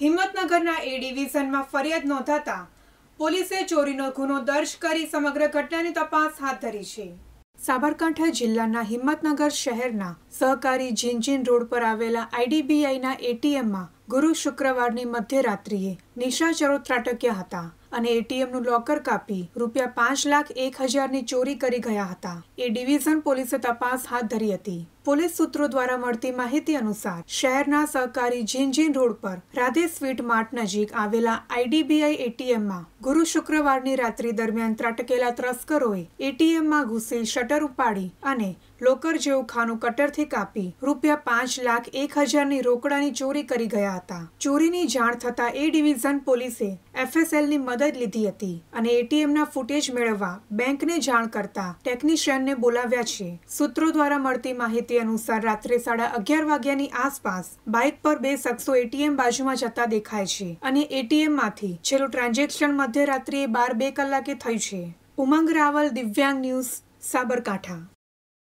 હિંમતનગરના એ ડિવિઝનમાં ફરિયાદ નોંધાતા પોલીસે ચોરીનો ગુનો દર્જ કરી સમગ્ર ઘટનાની તપાસ હાથ ધરી છે સાબરકાંઠા જિલ્લાના હિંમતનગર શહેરના સહકારી જીનજીન રોડ પર આવેલા આઈડીબીઆઈના એટીએમમાં ગુરુ શુક્રવારની મધ્યરાત્રિએ નિશાચરો ત્રાટક્યા હતા અને એટીએમનું લોકર કાપી રૂપિયા પાંચ લાખ એક હજારની ચોરી કરી ગયા હતા એ ડિવિઝન પોલીસે તપાસ હાથ ધરી હતી પોલીસ સૂત્રો દ્વારા મળતી માહિતી અનુસાર શહેરના સહકારી જીનજીન રોડ પર રાધે સ્વીટ માર્ટ નજીક આવેલા આઈડીબીઆઈ એટીએમમાં ગુરુ શુક્રવારની રાત્રિ દરમિયાન ત્રાટકેલા તસ્કરોએ એટીએમમાં ઘૂસી શટર ઉપાડી અને લોકર જેવું ખાનું કટરથી કાપી રૂપિયા પાંચ લાખ એક હજારની રોકડાની ચોરી કરી ગયા હતા ચોરીની જાણ થતાં એ ડિવિઝન પોલીસે એફએસએલની મદદ લીધી હતી અને એટીએમના ફૂટેજ મેળવવા બેંકને જાણ કરતા ટેકનિશિયનને બોલાવ્યા છે સૂત્રો દ્વારા મળતી માહિતી અનુસાર રાત્રે સાડા અગિયાર વાગ્યાની આસપાસ બાઇક પર બે શખ્સો એટીએમ બાજુમાં જતા દેખાય છે અને એટીએમમાંથી છેલ્લું ટ્રાન્ઝેક્શન મધ્યરાત્રિએ બાર બે કલાકે થયું છે ઉમંગ રાવલ દિવ્યાંગ ન્યૂઝ સાબરકાંઠા